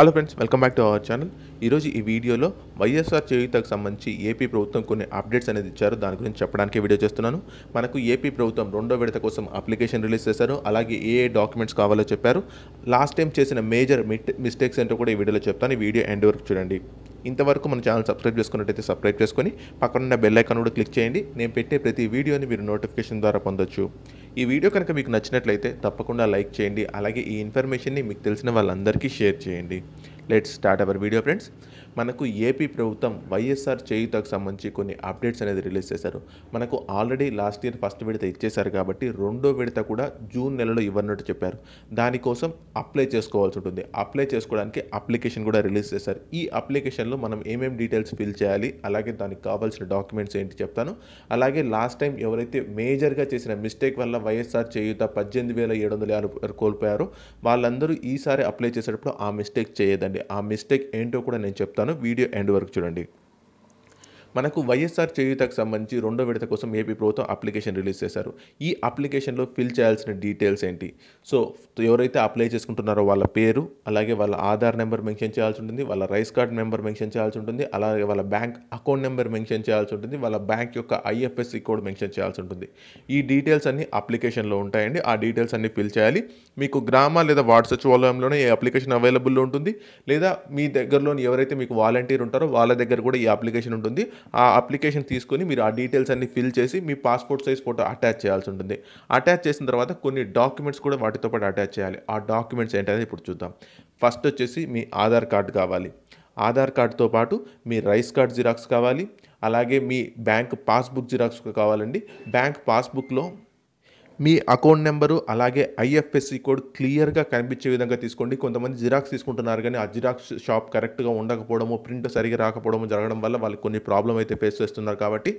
hello friends welcome back to our channel ఈరోజు ఈ వీడియోలో వైఎస్ఆర్ చేయుతకు సంబంధించి ఏపీ ప్రభుత్వం కొన్ని అప్డేట్స్ అనేది ఇచ్చారు దాని గురించి చెప్పడానికి వీడియో చేస్తున్నాను మనకు ఏపీ ప్రభుత్వం రెండో విడత కోసం అప్లికేషన్ రిలీజ్ చేశారు అలాగే ఏ డాక్యుమెంట్స్ కావాలో చెప్పారు లాస్ట్ టైం చేసిన మేజర్ మిస్టేక్స్ ఏంటో కూడా ఈ వీడియోలో చెప్తాను ఈ వీడియో ఎండ్ వరకు చూడండి ఇంతవరకు మన ఛానల్ సబ్స్క్రైబ్ చేసుకున్నట్టయితే సబ్స్క్రైబ్ చేసుకొని పక్కనున్న బెల్ ఐకాన్ కూడా క్లిక్ చేయండి నేను పెట్టే ప్రతి వీడియోని మీరు నోటిఫికేషన్ ద్వారా పొందొచ్చు ఈ వీడియో కనుక మీకు నచ్చినట్లయితే తప్పకుండా లైక్ చేయండి అలాగే ఈ ఇన్ఫర్మేషన్ని మీకు తెలిసిన వాళ్ళందరికీ షేర్ చేయండి let's start our video friends మనకు ఏపీ ప్రభుత్వం వైఎస్ఆర్ చేయుతకు సంబంధించి కొన్ని అప్డేట్స్ అనేది రిలీజ్ చేశారు మనకు ఆల్రెడీ లాస్ట్ ఇయర్ ఫస్ట్ విడత ఇచ్చేశారు కాబట్టి రెండో విడత కూడా జూన్ నెలలో ఇవ్వనట్టు చెప్పారు దానికోసం అప్లై చేసుకోవాల్సి ఉంటుంది అప్లై చేసుకోవడానికి అప్లికేషన్ కూడా రిలీజ్ చేశారు ఈ అప్లికేషన్లో మనం ఏమేమి డీటెయిల్స్ ఫిల్ చేయాలి అలాగే దానికి కావాల్సిన డాక్యుమెంట్స్ ఏంటి చెప్తాను అలాగే లాస్ట్ టైం ఎవరైతే మేజర్గా చేసిన మిస్టేక్ వల్ల వైఎస్ఆర్ చేయుత పద్దెనిమిది వేల ఏడు వందల ఆరు కోల్పోయారు వాళ్ళందరూ ఈసారి అప్లై చేసేటప్పుడు ఆ మిస్టేక్ చేయదండి ఆ మిస్టేక్ ఏంటో కూడా నేను చెప్తాను వీడియో ఎండ్ వరకు చూడండి మనకు వైఎస్ఆర్ చేయూతకు సంబంధించి రెండో విడత కోసం ఏపీ ప్రభుత్వం అప్లికేషన్ రిలీజ్ చేశారు ఈ అప్లికేషన్లో ఫిల్ చేయాల్సిన డీటెయిల్స్ ఏంటి సో ఎవరైతే అప్లై చేసుకుంటున్నారో వాళ్ళ పేరు అలాగే వాళ్ళ ఆధార్ నెంబర్ మెన్షన్ చేయాల్సి ఉంటుంది వాళ్ళ రైస్ కార్డ్ నెంబర్ మెన్షన్ చేయాల్సి ఉంటుంది అలాగే వాళ్ళ బ్యాంక్ అకౌంట్ నెంబర్ మెన్షన్ చేయాల్సి ఉంటుంది వాళ్ళ బ్యాంక్ యొక్క ఐఎఫ్ఎస్సి కోడ్ మెన్షన్ చేయాల్సి ఉంటుంది ఈ డీటెయిల్స్ అన్ని అప్లికేషన్లో ఉంటాయండి ఆ డీటెయిల్స్ అన్ని ఫిల్ చేయాలి మీకు గ్రామ లేదా వార్డు సచివాలయంలోనే ఈ అప్లికేషన్ అవైలబుల్లో ఉంటుంది లేదా మీ దగ్గరలోని ఎవరైతే మీకు వాలంటీర్ ఉంటారో వాళ్ళ దగ్గర కూడా ఈ అప్లికేషన్ ఉంటుంది ఆ అప్లికేషన్ తీసుకొని మీరు ఆ డీటెయిల్స్ అన్ని ఫిల్ చేసి మీ పాస్పోర్ట్ సైజ్ ఫోటో అటాచ్ చేయాల్సి ఉంటుంది అటాచ్ చేసిన తర్వాత కొన్ని డాక్యుమెంట్స్ కూడా వాటితో పాటు అటాచ్ చేయాలి ఆ డాక్యుమెంట్స్ ఏంటనేది ఇప్పుడు చూద్దాం ఫస్ట్ వచ్చేసి మీ ఆధార్ కార్డు కావాలి ఆధార్ కార్డుతో పాటు మీ రైస్ కార్డ్ జిరాక్స్ కావాలి అలాగే మీ బ్యాంక్ పాస్బుక్ జిరాక్స్ కావాలండి బ్యాంక్ పాస్బుక్లో మీ అకౌంట్ నెంబరు అలాగే ఐఎఫ్ఎస్సి కోడ్ క్లియర్గా కనిపించే విధంగా తీసుకోండి కొంతమంది జిరాక్స్ తీసుకుంటున్నారు కానీ ఆ జిరాక్స్ షాప్ కరెక్ట్గా ఉండకపోవడము ప్రింట్ సరిగా రాకపోవడము జరగడం వల్ల వాళ్ళకి కొన్ని ప్రాబ్లం అయితే ఫేస్ చేస్తున్నారు కాబట్టి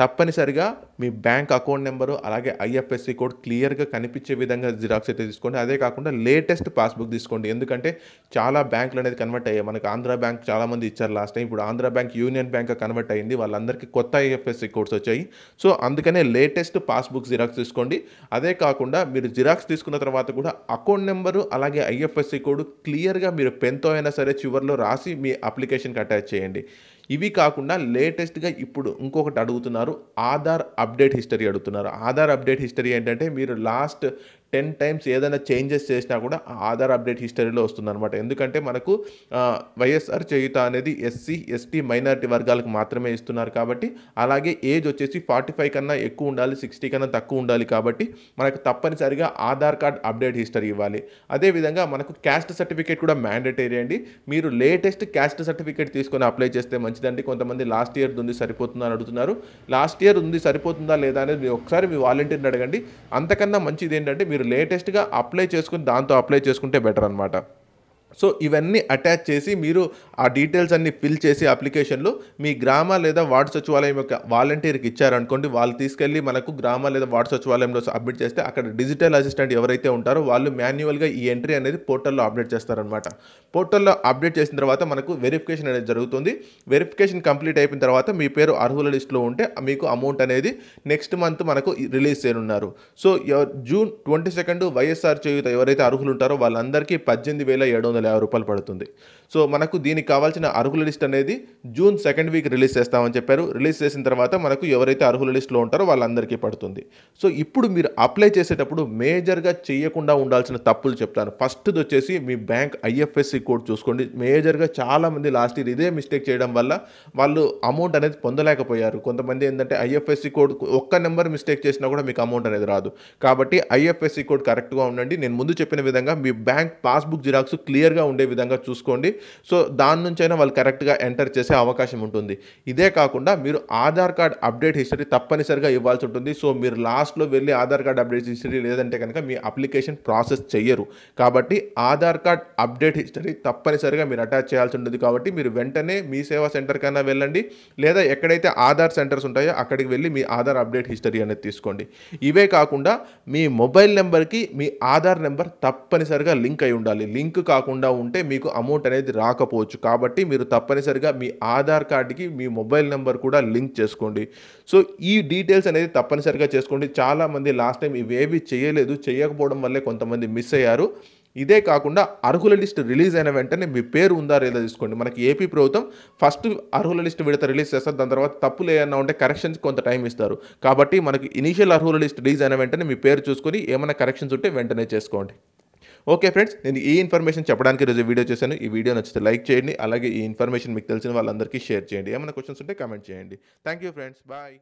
తప్పనిసరిగా మీ బ్యాంక్ అకౌంట్ నెంబరు అలాగే ఐఎఫ్ఎస్సి కోడ్ క్లియర్గా కనిపించే విధంగా జిరాక్స్ అయితే తీసుకోండి అదే కాకుండా లేటెస్ట్ పాస్బుక్ తీసుకోండి ఎందుకంటే చాలా బ్యాంకులు అనేది కన్వర్ట్ అయ్యాయి మనకు ఆంధ్ర బ్యాంక్ చాలామంది ఇచ్చారు లాస్ట్ టైం ఇప్పుడు Andhra bank union bank convert అయ్యింది వాళ్ళందరికీ కొత్త ఐఎఫ్ఎస్సి కోడ్స్ వచ్చాయి సో అందుకనే లేటెస్ట్ పాస్బుక్ జిరాక్స్ తీసుకోండి అదే కాకుండా మీరు జిరాక్స్ తీసుకున్న తర్వాత కూడా అకౌంట్ నెంబరు అలాగే ఐఎఫ్ఎస్సి కోడ్ క్లియర్గా మీరు పెన్తో అయినా సరే చివరిలో రాసి మీ అప్లికేషన్కి అటాచ్ చేయండి ఇవి కాకుండా లేటెస్ట్గా ఇప్పుడు ఇంకొకటి అడుగుతున్నారు ఆధార్ అప్డేట్ హిస్టరీ అడుగుతున్నారు ఆధార్ అప్డేట్ హిస్టరీ ఏంటంటే మీరు లాస్ట్ టెన్ టైమ్స్ ఏదైనా చేంజెస్ చేసినా కూడా ఆధార్ అప్డేట్ హిస్టరీలో వస్తుందన్నమాట ఎందుకంటే మనకు వైఎస్ఆర్ చేయుత అనేది ఎస్సీ ఎస్టీ మైనారిటీ వర్గాలకు మాత్రమే ఇస్తున్నారు కాబట్టి అలాగే ఏజ్ వచ్చేసి ఫార్టీ ఫైవ్ కన్నా ఎక్కువ ఉండాలి సిక్స్టీ కన్నా తక్కువ ఉండాలి కాబట్టి మనకు తప్పనిసరిగా ఆధార్ కార్డ్ అప్డేట్ హిస్టరీ ఇవ్వాలి అదేవిధంగా మనకు క్యాస్ట్ సర్టిఫికేట్ కూడా మ్యాండటరీ అండి మీరు లేటెస్ట్ క్యాస్ట్ సర్టిఫికేట్ తీసుకొని అప్లై చేస్తే మంచిదండి కొంతమంది లాస్ట్ ఇయర్ ఉంది సరిపోతుందని అడుగుతున్నారు లాస్ట్ ఇయర్ ఉంది సరిపోతుందా లేదా అనేది ఒకసారి మీ వాలంటీర్ని అడగండి అంతకన్నా మంచిది ఏంటంటే మీరు మీరు లేటెస్ట్గా అప్లై చేసుకుని దాంతో అప్లై చేసుకుంటే బెటర్ అనమాట సో ఇవన్నీ అటాచ్ చేసి మీరు ఆ డీటెయిల్స్ అన్ని ఫిల్ చేసి అప్లికేషన్లో మీ గ్రామ లేదా వార్డు సచివాలయం యొక్క వాలంటీర్కి ఇచ్చారనుకోండి వాళ్ళు తీసుకెళ్ళి మనకు గ్రామ లేదా వార్డు సచివాలయంలో అప్డేట్ చేస్తే అక్కడ డిజిటల్ అసిస్టెంట్ ఎవరైతే ఉంటారో వాళ్ళు మాన్యువల్గా ఈ ఎంట్రీ అనేది పోర్టల్లో అప్డేట్ చేస్తారనమాట పోర్టల్లో అప్డేట్ చేసిన తర్వాత మనకు వెరిఫికేషన్ అనేది జరుగుతుంది వెరిఫికేషన్ కంప్లీట్ అయిపోయిన తర్వాత మీ పేరు అర్హుల లిస్టులో ఉంటే మీకు అమౌంట్ అనేది నెక్స్ట్ మంత్ మనకు రిలీజ్ చేయనున్నారు so June twenty second YSR Cheyutha ఎవరైతే అర్హులు ఉంటారో వాళ్ళందరికీ పద్దెనిమిది వేల ఏడు వందల వందల యాభై రూపాయలు పడుతుంది సో మనకు దీనికి కావాల్సిన అర్హుల లిస్ట్ అనేది జూన్ సెకండ్ వీక్ రిలీజ్ చేస్తామని చెప్పారు రిలీజ్ చేసిన తర్వాత మనకు ఎవరైతే అర్హుల లిస్టులో ఉంటారో వాళ్ళందరికీ పడుతుంది సో ఇప్పుడు మీరు అప్లై చేసేటప్పుడు మేజర్గా చేయకుండా ఉండాల్సిన తప్పులు చెప్తాను ఫస్ట్ది వచ్చేసి మీ బ్యాంక్ ఐఎఫ్ఎస్సి కోడ్ చూసుకోండి మేజర్గా చాలామంది లాస్ట్ ఇయర్ ఇదే మిస్టేక్ చేయడం వల్ల వాళ్ళు అమౌంట్ అనేది పొందలేకపోయారు కొంతమంది ఏంటంటే ఐఎఫ్ఎస్సి కోడ్ ఒక్క నెంబర్ మిస్టేక్ చేసినా కూడా మీకు అమౌంట్ అనేది రాదు కాబట్టి ఐఎఫ్ఎస్సి కోడ్ కరెక్ట్గా ఉండండి నేను ముందు చెప్పిన విధంగా మీ బ్యాంక్ పాస్బుక్ జిరాక్స్ క్లియర్ క్లియర్గా ఉండే విధంగా చూసుకోండి సో దాని నుంచైనా వాళ్ళు కరెక్ట్గా ఎంటర్ చేసే అవకాశం ఉంటుంది ఇదే కాకుండా మీరు ఆధార్ కార్డ్ అప్డేట్ హిస్టరీ తప్పనిసరిగా ఇవ్వాల్సి ఉంటుంది సో మీరు లాస్ట్లో వెళ్ళి ఆధార్ కార్డ్ అప్డేట్ హిస్టరీ లేదంటే కనుక మీ అప్లికేషన్ ప్రాసెస్ చేయరు కాబట్టి ఆధార్ కార్డ్ అప్డేట్ హిస్టరీ తప్పనిసరిగా మీరు అటాచ్ చేయాల్సి ఉంటుంది కాబట్టి మీరు వెంటనే మీ సేవా సెంటర్ కన్నా వెళ్ళండి లేదా ఎక్కడైతే ఆధార్ సెంటర్స్ ఉంటాయో అక్కడికి వెళ్ళి మీ ఆధార్ అప్డేట్ హిస్టరీ అనేది తీసుకోండి ఇవే కాకుండా మీ మొబైల్ నెంబర్కి మీ ఆధార్ నెంబర్ తప్పనిసరిగా లింక్ అయి ఉండాలి లింక్ కాకుండా లేకుండా ఉంటే మీకు అమౌంట్ అనేది రాకపోవచ్చు కాబట్టి మీరు తప్పనిసరిగా మీ ఆధార్ కార్డుకి మీ మొబైల్ నెంబర్ కూడా లింక్ చేసుకోండి సో ఈ డీటెయిల్స్ అనేది తప్పనిసరిగా చేసుకోండి చాలామంది లాస్ట్ టైం ఇవేవి చేయలేదు చేయకపోవడం వల్లే కొంతమంది మిస్ అయ్యారు ఇదే కాకుండా అర్హుల లిస్ట్ రిలీజ్ అయిన వెంటనే మీ పేరు ఉందా లేదా తీసుకోండి మనకి ఏపీ ప్రభుత్వం ఫస్ట్ అర్హుల లిస్ట్ విడత రిలీజ్ చేస్తారు దాని తర్వాత తప్పులు ఏమన్నా ఉంటే కరెక్షన్స్ కొంత టైం ఇస్తారు కాబట్టి మనకి ఇనీషియల్ అర్హుల లిస్ట్ రిలీజ్ అయిన వెంటనే మీ పేరు చూసుకొని ఏమైనా కరెక్షన్స్ ఉంటే వెంటనే చేసుకోండి ఓకే ఫ్రెండ్స్ నేను ఈ ఇన్ఫర్మేషన్ చెప్పడానికి రోజు వీడియో చేశాను ఈ వీడియో నచ్చితే లైక్ చేయండి అలాగే ఈ ఇన్ఫర్మేషన్ మీకు తెలిసిన వాళ్ళందరికీ షేర్ చేయండి ఏమైనా క్వశ్చన్స్ ఉంటే కమెంట్ చేయండి థ్యాంక్ ఫ్రెండ్స్ బాయ్